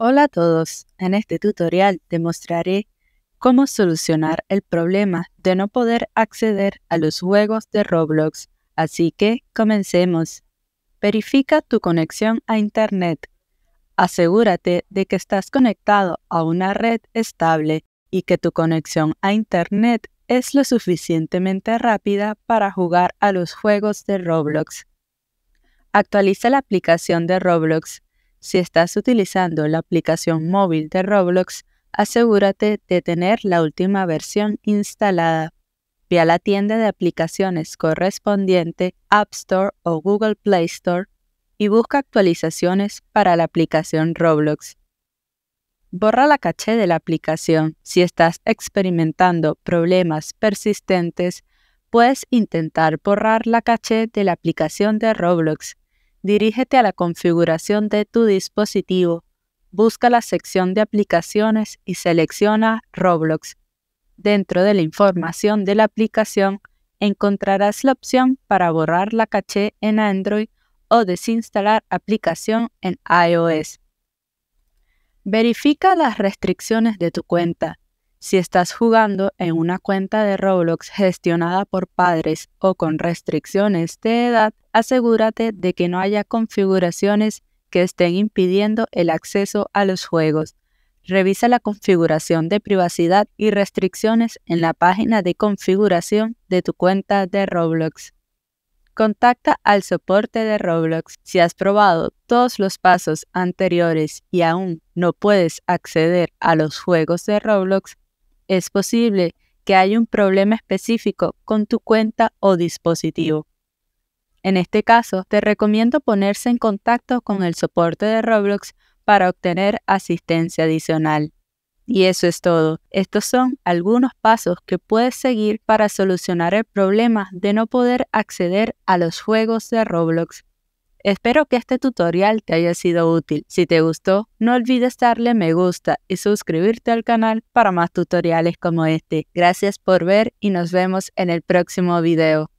Hola a todos, en este tutorial te mostraré cómo solucionar el problema de no poder acceder a los juegos de Roblox, así que comencemos. Verifica tu conexión a Internet. Asegúrate de que estás conectado a una red estable y que tu conexión a Internet es lo suficientemente rápida para jugar a los juegos de Roblox. Actualiza la aplicación de Roblox si estás utilizando la aplicación móvil de Roblox, asegúrate de tener la última versión instalada. Ve a la tienda de aplicaciones correspondiente App Store o Google Play Store y busca actualizaciones para la aplicación Roblox. Borra la caché de la aplicación. Si estás experimentando problemas persistentes, puedes intentar borrar la caché de la aplicación de Roblox dirígete a la configuración de tu dispositivo, busca la sección de aplicaciones y selecciona Roblox. Dentro de la información de la aplicación encontrarás la opción para borrar la caché en Android o desinstalar aplicación en iOS. Verifica las restricciones de tu cuenta. Si estás jugando en una cuenta de Roblox gestionada por padres o con restricciones de edad, asegúrate de que no haya configuraciones que estén impidiendo el acceso a los juegos. Revisa la configuración de privacidad y restricciones en la página de configuración de tu cuenta de Roblox. Contacta al soporte de Roblox. Si has probado todos los pasos anteriores y aún no puedes acceder a los juegos de Roblox, es posible que haya un problema específico con tu cuenta o dispositivo. En este caso, te recomiendo ponerse en contacto con el soporte de Roblox para obtener asistencia adicional. Y eso es todo. Estos son algunos pasos que puedes seguir para solucionar el problema de no poder acceder a los juegos de Roblox. Espero que este tutorial te haya sido útil. Si te gustó, no olvides darle me gusta y suscribirte al canal para más tutoriales como este. Gracias por ver y nos vemos en el próximo video.